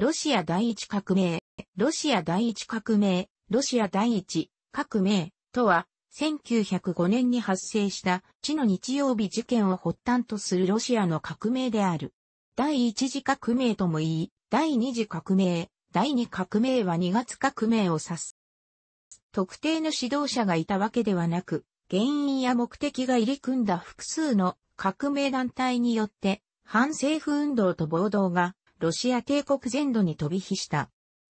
ロシア第一革命、ロシア第一革命、ロシア第一革命とは、1905年に発生した地の日曜日事件を発端とするロシアの革命である。第一次革命とも言い、第二次革命、第二革命は2月革命を指す。特定の指導者がいたわけではなく、原因や目的が入り組んだ複数の革命団体によって、反政府運動と暴動がロシア帝国全土に飛び火した。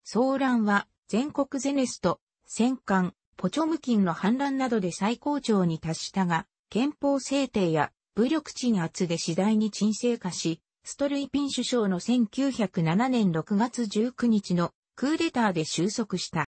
騒乱は、全国ゼネスト、戦艦、ポチョムキンの反乱などで最高潮に達したが、憲法制定や武力鎮圧で次第に沈静化し、ストルイピン首相の1907年6月19日のクーデターで収束した。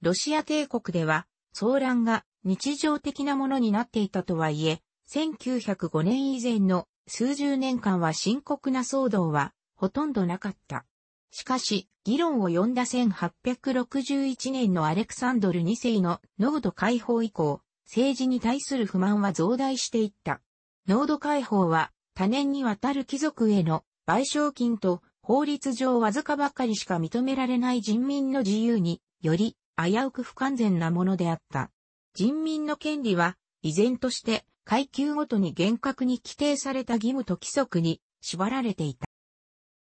ロシア帝国では、騒乱が日常的なものになっていたとはいえ、1905年以前の数十年間は深刻な騒動はほとんどなかった。しかし、議論を呼んだ1861年のアレクサンドル2世の濃度解放以降、政治に対する不満は増大していった。濃度解放は、多年にわたる貴族への賠償金と法律上わずかばかりしか認められない人民の自由により危うく不完全なものであった。人民の権利は、依然として階級ごとに厳格に規定された義務と規則に縛られていた。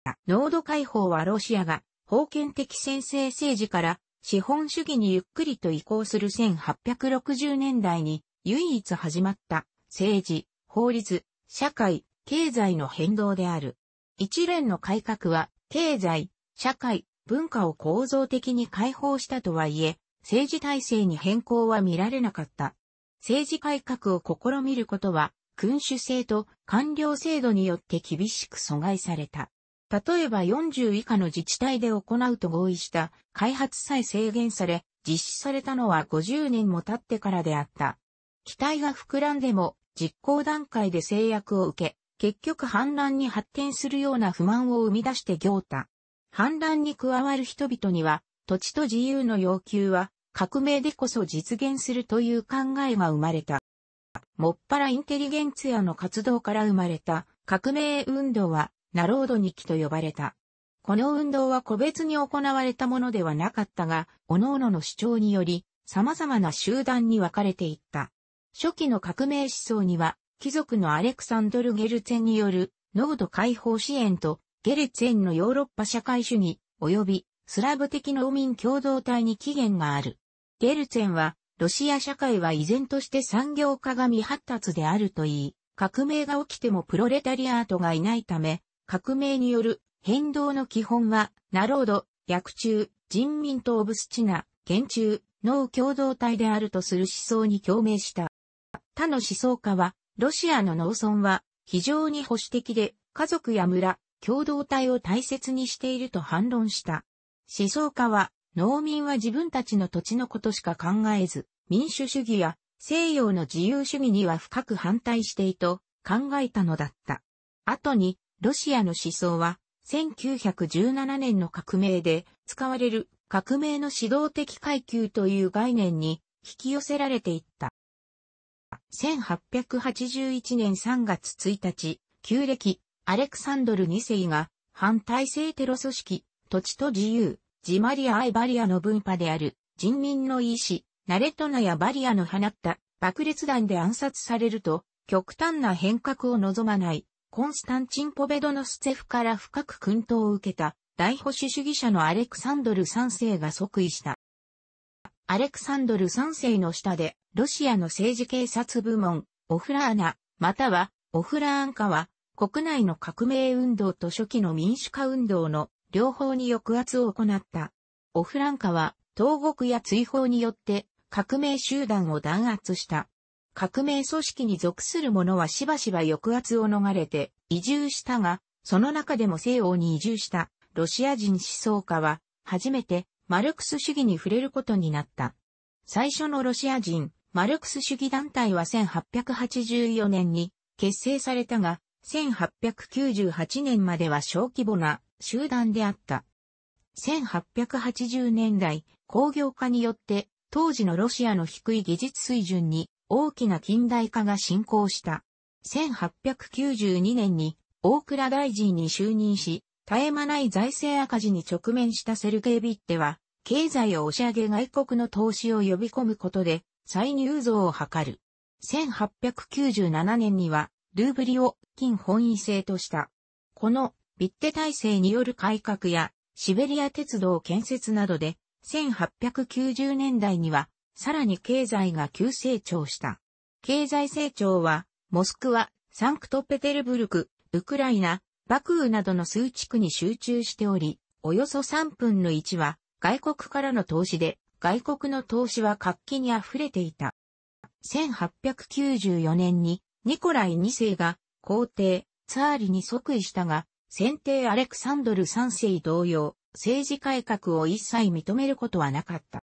た。濃度解放はロシアが、封建的専制政治から資本主義にゆっくりと移行する1860年代に唯一始まった政治、法律、社会、経済の変動である。一連の改革は経済、社会、文化を構造的に解放したとはいえ、政治体制に変更は見られなかった。政治改革を試みることは君主制と官僚制度によって厳しく阻害された。例えば40以下の自治体で行うと合意した開発さえ制限され、実施されたのは50年も経ってからであった。期待が膨らんでも実行段階で制約を受け、結局反乱に発展するような不満を生み出して行た。反乱に加わる人々には、土地と自由の要求は革命でこそ実現するという考えが生まれた。もっぱらインテリゲンツィアの活動から生まれた革命運動はナロード日記と呼ばれた。この運動は個別に行われたものではなかったが、各々の主張により、様々な集団に分かれていった。初期の革命思想には、貴族のアレクサンドル・ゲルツェンによる、ノード解放支援と、ゲルツェンのヨーロッパ社会主義、及び、スラブ的農民共同体に起源がある。ゲルツェンは、ロシア社会は依然として産業化が未発達であると言い、革命が起きてもプロレタリアートがいないため、革命による変動の基本は、ナロード、薬中、人民とオブスチナ、現中、農共同体であるとする思想に共鳴した。他の思想家は、ロシアの農村は非常に保守的で、家族や村、共同体を大切にしていると反論した。思想家は、農民は自分たちの土地のことしか考えず、民主主義や西洋の自由主義には深く反対していと考えたのだった。後にロシアの思想は、1917年の革命で使われる革命の指導的階級という概念に引き寄せられていった。1881年3月1日、旧暦、アレクサンドル2世が反体制テロ組織、土地と自由、ジマリア・アイバリアの分派である人民の意志、ナレトナやバリアの放った爆裂弾で暗殺されると、極端な変革を望まないコンスタンチン・ポベドノスツェフから深く訓陶を受けた大保守主義者のアレクサンドル3世が即位した。アレクサンドル3世の下で、ロシアの政治警察部門、オフラーナ、または、オフラーンカは、国内の革命運動と初期の民主化運動の両方に抑圧を行った。オフランカは、投獄や追放によって革命集団を弾圧した。革命組織に属する者はしばしば抑圧を逃れて移住したが、その中でも西欧に移住したロシア人思想家は、初めてマルクス主義に触れることになった。最初のロシア人、マルクス主義団体は1884年に結成されたが、1898年までは小規模な集団であった。1880年代、工業化によって当時のロシアの低い技術水準に大きな近代化が進行した。1892年に大倉大臣に就任し、絶え間ない財政赤字に直面したセルゲイ・ビッテは、経済を押し上げ外国の投資を呼び込むことで、再入増を図る。1897年には、ルーブリを金本位制とした。このビッテ体制による改革や、シベリア鉄道建設などで、1890年代にはさらに経済が急成長した。経済成長は、モスクワ、サンクトペテルブルク、ウクライナ、バクーなどの数地区に集中しており、およそ3分の1は外国からの投資で、外国の投資は活気に溢れていた。1894年にニコライ2世が皇帝、ツァーリに即位したが、先帝アレクサンドル3世同様、政治改革を一切認めることはなかった。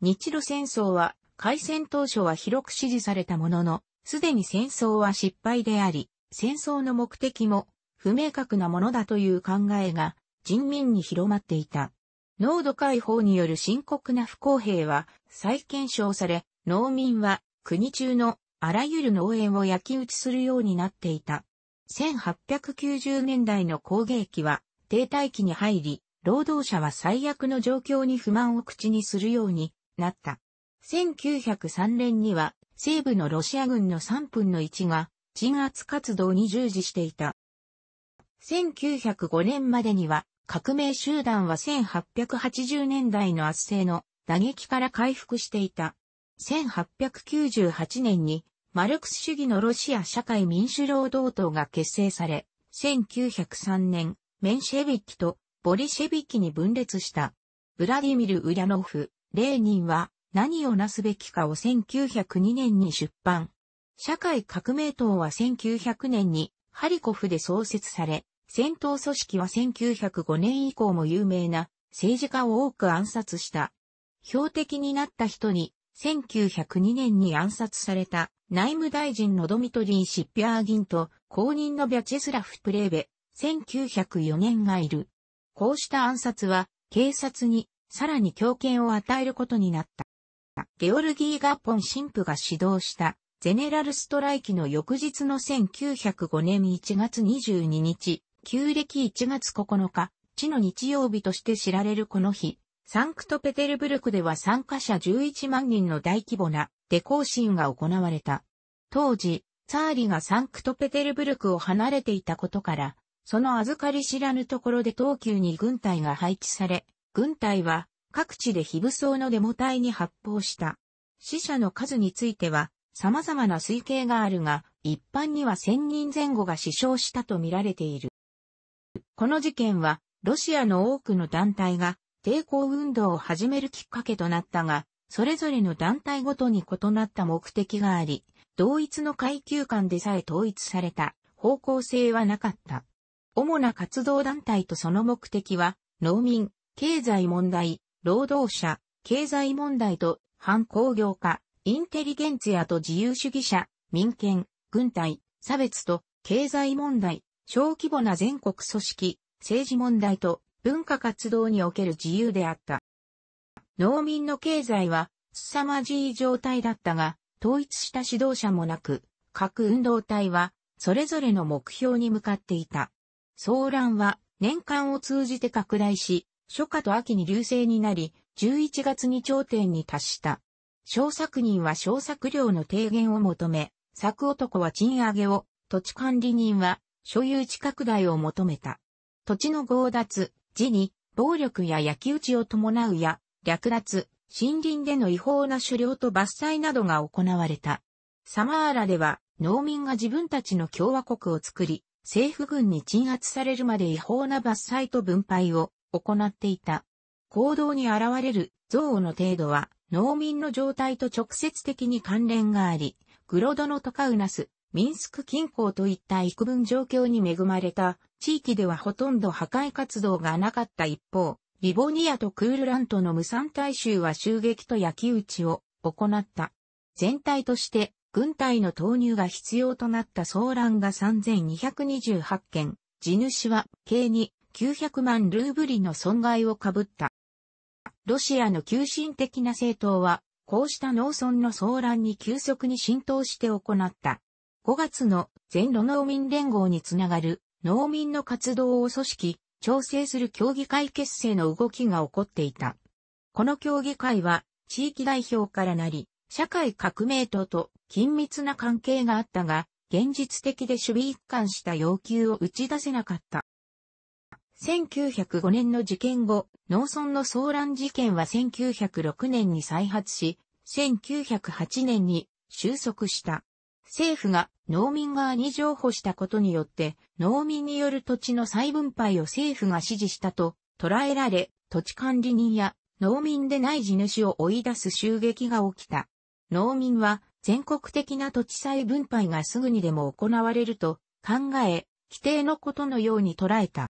日露戦争は、開戦当初は広く支持されたものの、すでに戦争は失敗であり、戦争の目的も不明確なものだという考えが人民に広まっていた。濃度解放による深刻な不公平は再検証され、農民は国中のあらゆる農園を焼き打ちするようになっていた。1890年代の工芸期は停滞期に入り、労働者は最悪の状況に不満を口にするようになった。1903年には西部のロシア軍の3分の1が鎮圧活動に従事していた。1905年までには革命集団は1880年代の圧政の打撃から回復していた。1898年にマルクス主義のロシア社会民主労働党が結成され、1903年メンシェビッキとボリシェビキに分裂した。ブラディミル・ウリャノフ、レーニンは何をなすべきかを1902年に出版。社会革命党は1900年にハリコフで創設され、戦闘組織は1905年以降も有名な政治家を多く暗殺した。標的になった人に、1902年に暗殺された内務大臣のドミトリー・シッピアーギンと公認のビャチェスラフ・プレーベ、1904年がいる。こうした暗殺は、警察に、さらに強権を与えることになった。ゲオルギー・ガッポン神父が指導した、ゼネラルストライキの翌日の1905年1月22日、旧暦1月9日、地の日曜日として知られるこの日、サンクトペテルブルクでは参加者11万人の大規模なデコーシンが行われた。当時、ツァーリがサンクトペテルブルクを離れていたことから、その預かり知らぬところで東急に軍隊が配置され、軍隊は各地で非武装のデモ隊に発砲した。死者の数については様々な推計があるが、一般には1000人前後が死傷したとみられている。この事件は、ロシアの多くの団体が抵抗運動を始めるきっかけとなったが、それぞれの団体ごとに異なった目的があり、同一の階級間でさえ統一された方向性はなかった。主な活動団体とその目的は、農民、経済問題、労働者、経済問題と、反工業化、インテリゲンツやと自由主義者、民権、軍隊、差別と、経済問題、小規模な全国組織、政治問題と、文化活動における自由であった。農民の経済は、凄まじい状態だったが、統一した指導者もなく、各運動体は、それぞれの目標に向かっていた。騒乱は年間を通じて拡大し、初夏と秋に流星になり、11月に頂点に達した。小作人は小作料の低減を求め、作男は賃上げを、土地管理人は所有地拡大を求めた。土地の強奪、地に、暴力や焼き討ちを伴うや、略奪、森林での違法な狩猟と伐採などが行われた。サマーラでは、農民が自分たちの共和国を作り、政府軍に鎮圧されるまで違法な伐採と分配を行っていた。行動に現れる憎悪の程度は農民の状態と直接的に関連があり、グロドのトカウナス、ミンスク近郊といった幾分状況に恵まれた地域ではほとんど破壊活動がなかった一方、リボニアとクールラントの無産大衆は襲撃と焼き討ちを行った。全体として軍隊の投入が必要となった騒乱が3228件、地主は計に900万ルーブリの損害をかぶった。ロシアの急進的な政党は、こうした農村の騒乱に急速に浸透して行った。5月の全路農民連合につながる農民の活動を組織、調整する協議会結成の動きが起こっていた。この協議会は地域代表からなり、社会革命党と緊密な関係があったが、現実的で守備一貫した要求を打ち出せなかった。1905年の事件後、農村の騒乱事件は1906年に再発し、1908年に収束した。政府が農民側に譲歩したことによって、農民による土地の再分配を政府が指示したと捉えられ、土地管理人や農民でない地主を追い出す襲撃が起きた。農民は全国的な土地再分配がすぐにでも行われると考え、規定のことのように捉えた。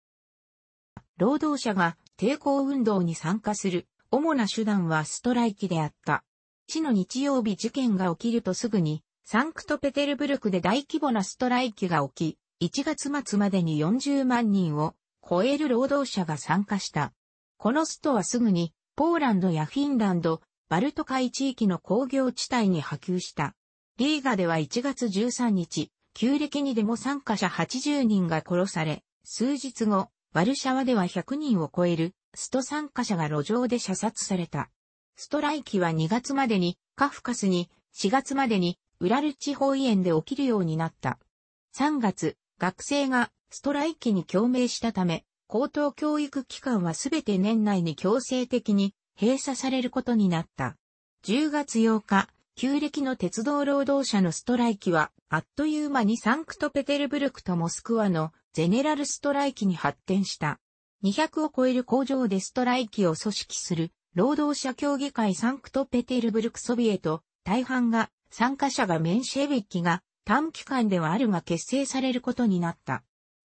労働者が抵抗運動に参加する主な手段はストライキであった。市の日曜日事件が起きるとすぐに、サンクトペテルブルクで大規模なストライキが起き、1月末までに40万人を超える労働者が参加した。このストはすぐに、ポーランドやフィンランド、バルト海地域の工業地帯に波及した。リーガでは1月13日、旧暦にデモ参加者80人が殺され、数日後、ワルシャワでは100人を超えるスト参加者が路上で射殺された。ストライキは2月までにカフカスに、4月までにウラル地方医園で起きるようになった。3月、学生がストライキに共鳴したため、高等教育機関はすべて年内に強制的に閉鎖されることになった。10月8日、旧暦の鉄道労働者のストライキは、あっという間にサンクトペテルブルクとモスクワのゼネラルストライキに発展した。200を超える工場でストライキを組織する労働者協議会サンクトペテルブルクソビエト、大半が、参加者がメンシェビッキが短期間ではあるが結成されることになった。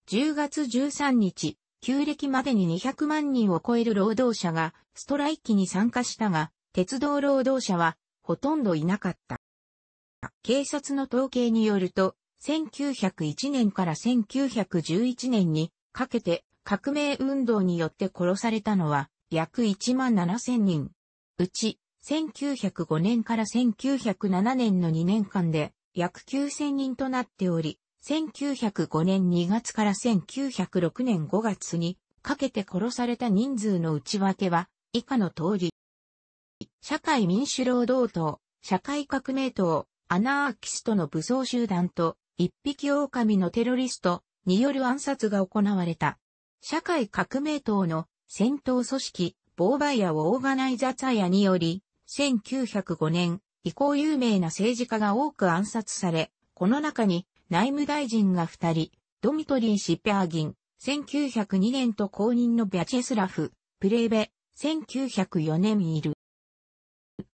10月13日、旧暦までに200万人を超える労働者がストライキに参加したが、鉄道労働者はほとんどいなかった。警察の統計によると、1901年から1911年にかけて革命運動によって殺されたのは約1万7000人。うち、1905年から1907年の2年間で約9000人となっており、1905年2月から1906年5月にかけて殺された人数の内訳は以下の通り。社会民主労働党、社会革命党、アナーキストの武装集団と一匹狼のテロリストによる暗殺が行われた。社会革命党の戦闘組織、ボーバイア・オーガナイザツァヤにより、1905年以降有名な政治家が多く暗殺され、この中に内務大臣が二人、ドミトリー・シッペアギン、1902年と公認のビャチェスラフ、プレーベ、1904年いる。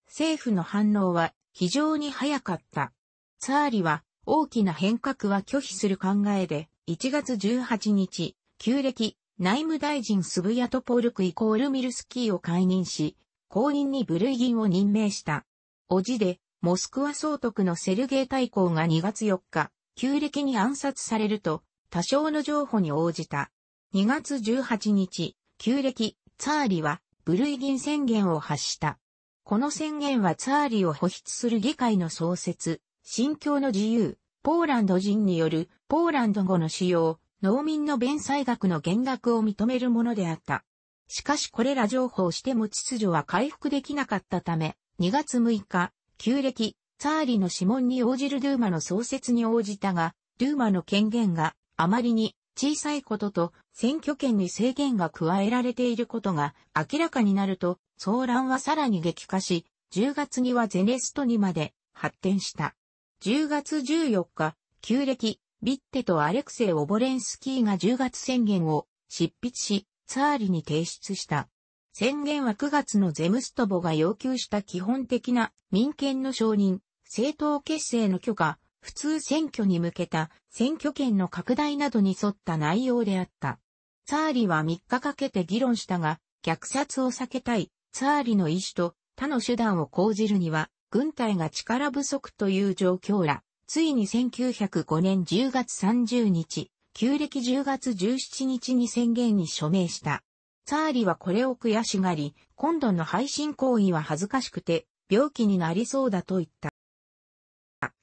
政府の反応は非常に早かった。ツァーリは大きな変革は拒否する考えで、1月18日、旧暦、内務大臣スブヤトポルクイコールミルスキーを解任し、公認にブルイギンを任命した。おじで、モスクワ総督のセルゲイ大公が2月4日、旧暦に暗殺されると、多少の譲歩に応じた。2月18日、旧暦、ツァーリは、ブルイギン宣言を発した。この宣言はツァーリを保筆する議会の創設、信教の自由、ポーランド人によるポーランド語の使用、農民の弁済額の減額を認めるものであった。しかしこれら情報しても秩序は回復できなかったため、2月6日、旧暦、ツァーリの指紋に応じるドゥーマの創設に応じたが、ドゥーマの権限があまりに小さいことと選挙権に制限が加えられていることが明らかになると、騒乱はさらに激化し、10月にはゼネストにまで発展した。10月14日、旧暦、ビッテとアレクセイ・オボレンスキーが10月宣言を執筆し、ツァーリに提出した。宣言は9月のゼムストボが要求した基本的な民権の承認、政党結成の許可、普通選挙に向けた選挙権の拡大などに沿った内容であった。ツァーリは3日かけて議論したが、虐殺を避けたい、ツァーリの意思と他の手段を講じるには、軍隊が力不足という状況ら、ついに1905年10月30日、旧暦10月17日に宣言に署名した。ツァーリはこれを悔しがり、今度の配信行為は恥ずかしくて、病気になりそうだと言った。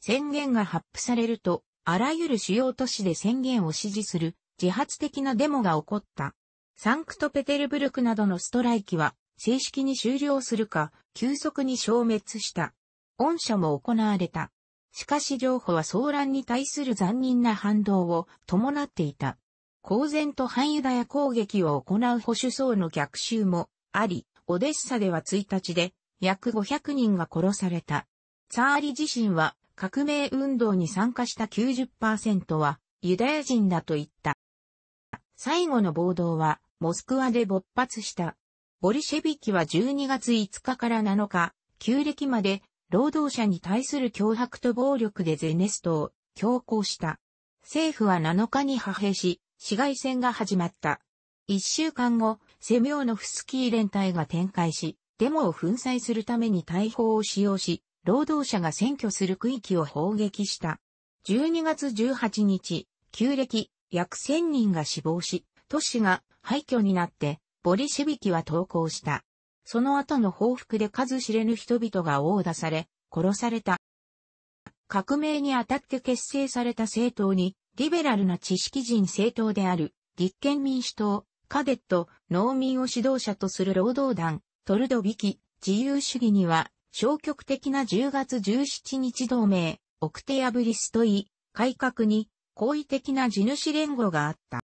宣言が発布されると、あらゆる主要都市で宣言を支持する自発的なデモが起こった。サンクトペテルブルクなどのストライキは正式に終了するか、急速に消滅した。恩赦も行われた。しかし情報は騒乱に対する残忍な反動を伴っていた。公然と反ユダヤ攻撃を行う保守層の逆襲もあり、オデッサでは1日で約500人が殺された。ツァーリ自身は革命運動に参加した90%はユダヤ人だと言った。最後の暴動はモスクワで勃発した。ボリシェビキは12月5日から7日、旧暦まで労働者に対する脅迫と暴力でゼネストを強行した。政府は7日に派兵し、市街戦が始まった。1週間後、セミオノフスキー連隊が展開し、デモを粉砕するために大砲を使用し、労働者が占拠する区域を砲撃した。12月18日、旧暦約1000人が死亡し、都市が廃墟になってボリシェビキは投降した。その後の報復で数知れぬ人々が殴打され、殺された。革命にあたって結成された政党に、リベラルな知識人政党である、立憲民主党、カデット、農民を指導者とする労働団、トルドビキ、自由主義には、消極的な10月17日同盟、オクテアブリストイ、改革に、好意的な地主連合があった。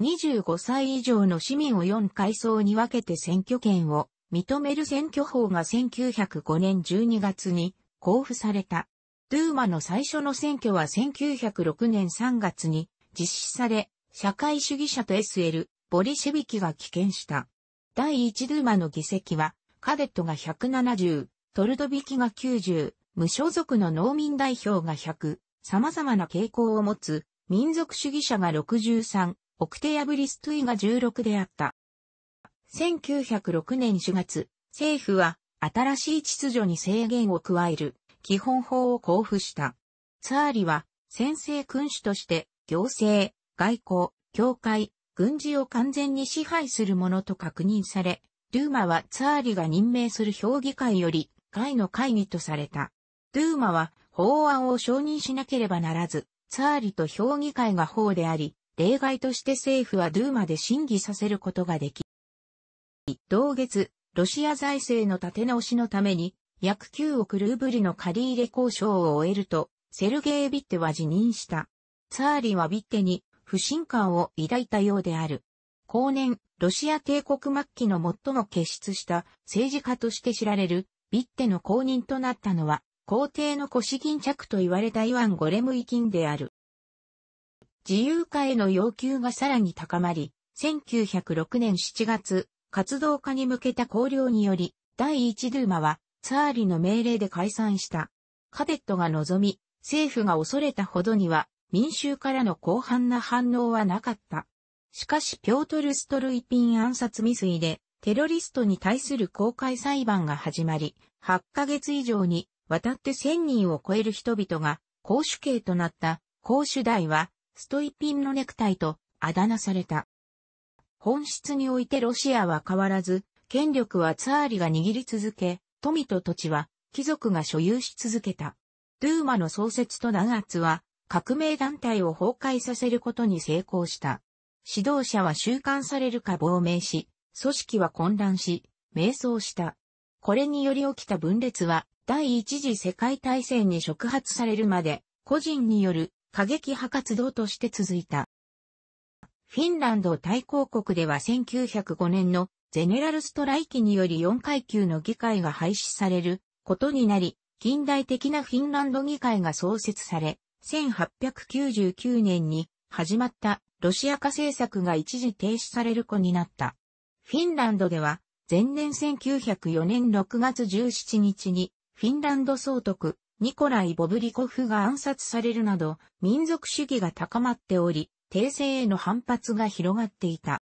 25歳以上の市民を4階層に分けて選挙権を認める選挙法が1905年12月に交付された。ドゥーマの最初の選挙は1906年3月に実施され、社会主義者と SL、ボリシェビキが棄権した。第1ドゥーマの議席はカデットが170、トルドビキが90、無所属の農民代表が100、様々な傾向を持つ、民族主義者が63、オクテアブリストゥイが16であった。1906年4月、政府は新しい秩序に制限を加える基本法を交付した。ツァーリは先制君主として行政、外交、教会、軍事を完全に支配するものと確認され、ドゥーマはツァーリが任命する評議会より、会の会議とされた。ドゥーマは法案を承認しなければならず、ツァーリと評議会が法であり、例外として政府はドゥーマで審議させることができ。同月、ロシア財政の立て直しのために、約9億ルーブリの借入交渉を終えると、セルゲイ・ビッテは辞任した。ツァーリはビッテに不信感を抱いたようである。後年、ロシア帝国末期の最も傑出した政治家として知られるビッテの後任となったのは、皇帝の腰巾着と言われたイワン・ゴレムインである。自由化への要求がさらに高まり、1906年7月、活動家に向けた綱領により、第一ドゥーマは、ツァーリの命令で解散した。カデットが望み、政府が恐れたほどには、民衆からの広範な反応はなかった。しかしピョートル・ストルイピン暗殺未遂で、テロリストに対する公開裁判が始まり、8ヶ月以上にわたって1000人を超える人々が、公主刑となった、公主代は、ストイピンのネクタイと、あだ名された。本質においてロシアは変わらず、権力はツァーリが握り続け、富と土地は貴族が所有し続けた。ドゥーマの創設と弾圧は、革命団体を崩壊させることに成功した。指導者は収監されるか亡命し、組織は混乱し、迷走した。これにより起きた分裂は、第一次世界大戦に触発されるまで、個人による過激派活動として続いた。フィンランド対抗国では1905年のゼネラルストライキにより4階級の議会が廃止されることになり、近代的なフィンランド議会が創設され、1899年に始まったロシア化政策が一時停止される子になった。フィンランドでは、前年1904年6月17日に、フィンランド総督、ニコライ・ボブリコフが暗殺されるなど、民族主義が高まっており、帝政への反発が広がっていた。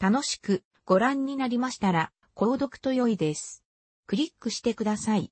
楽しくご覧になりましたら、購読と良いです。クリックしてください。